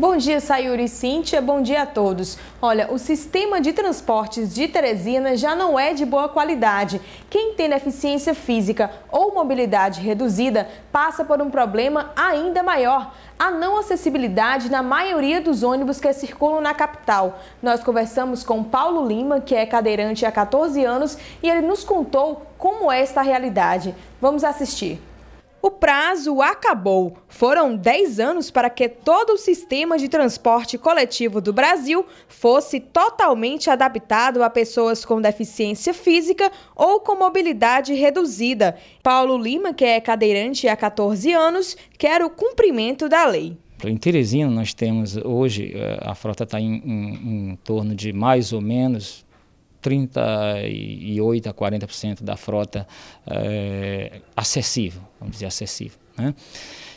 Bom dia, Sayuri e Cíntia. Bom dia a todos. Olha, o sistema de transportes de Teresina já não é de boa qualidade. Quem tem deficiência física ou mobilidade reduzida passa por um problema ainda maior. A não acessibilidade na maioria dos ônibus que circulam na capital. Nós conversamos com Paulo Lima, que é cadeirante há 14 anos, e ele nos contou como é esta realidade. Vamos assistir. O prazo acabou. Foram 10 anos para que todo o sistema de transporte coletivo do Brasil fosse totalmente adaptado a pessoas com deficiência física ou com mobilidade reduzida. Paulo Lima, que é cadeirante há 14 anos, quer o cumprimento da lei. Em Teresina, nós temos hoje, eh, a frota está em, em, em torno de mais ou menos 38% a 40% da frota é, acessível, vamos dizer acessível. Né?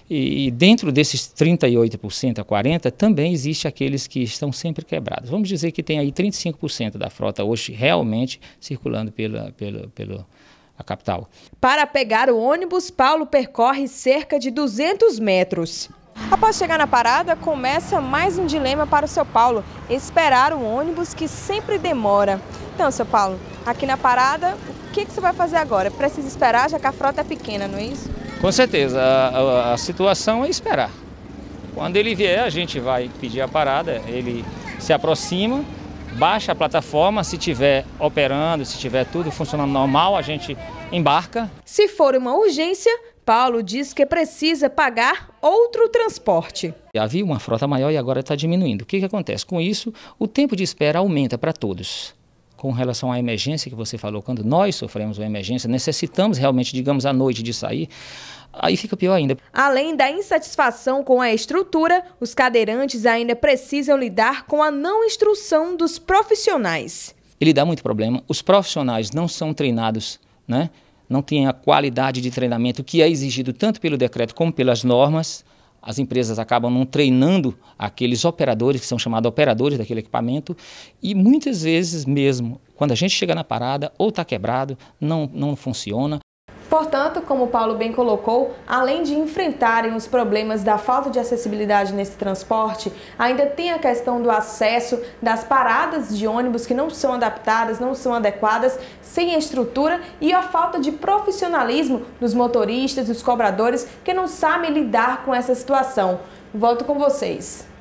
E, e dentro desses 38% a 40%, também existe aqueles que estão sempre quebrados. Vamos dizer que tem aí 35% da frota hoje realmente circulando pela, pela, pela, a capital. Para pegar o ônibus, Paulo percorre cerca de 200 metros. Após chegar na parada, começa mais um dilema para o seu Paulo, esperar o ônibus que sempre demora. Então, seu Paulo, aqui na parada, o que, que você vai fazer agora? Precisa esperar, já que a frota é pequena, não é isso? Com certeza, a, a, a situação é esperar. Quando ele vier, a gente vai pedir a parada, ele se aproxima, baixa a plataforma, se tiver operando, se tiver tudo funcionando normal, a gente embarca. Se for uma urgência, Paulo diz que precisa pagar outro transporte. Havia uma frota maior e agora está diminuindo. O que, que acontece? Com isso, o tempo de espera aumenta para todos com relação à emergência que você falou, quando nós sofremos uma emergência, necessitamos realmente, digamos, à noite de sair, aí fica pior ainda. Além da insatisfação com a estrutura, os cadeirantes ainda precisam lidar com a não instrução dos profissionais. Ele dá muito problema. Os profissionais não são treinados, né? não tem a qualidade de treinamento que é exigido tanto pelo decreto como pelas normas, as empresas acabam não treinando aqueles operadores, que são chamados operadores daquele equipamento, e muitas vezes mesmo, quando a gente chega na parada, ou está quebrado, não, não funciona, Portanto, como Paulo bem colocou, além de enfrentarem os problemas da falta de acessibilidade nesse transporte, ainda tem a questão do acesso das paradas de ônibus que não são adaptadas, não são adequadas, sem estrutura e a falta de profissionalismo dos motoristas, dos cobradores que não sabem lidar com essa situação. Volto com vocês.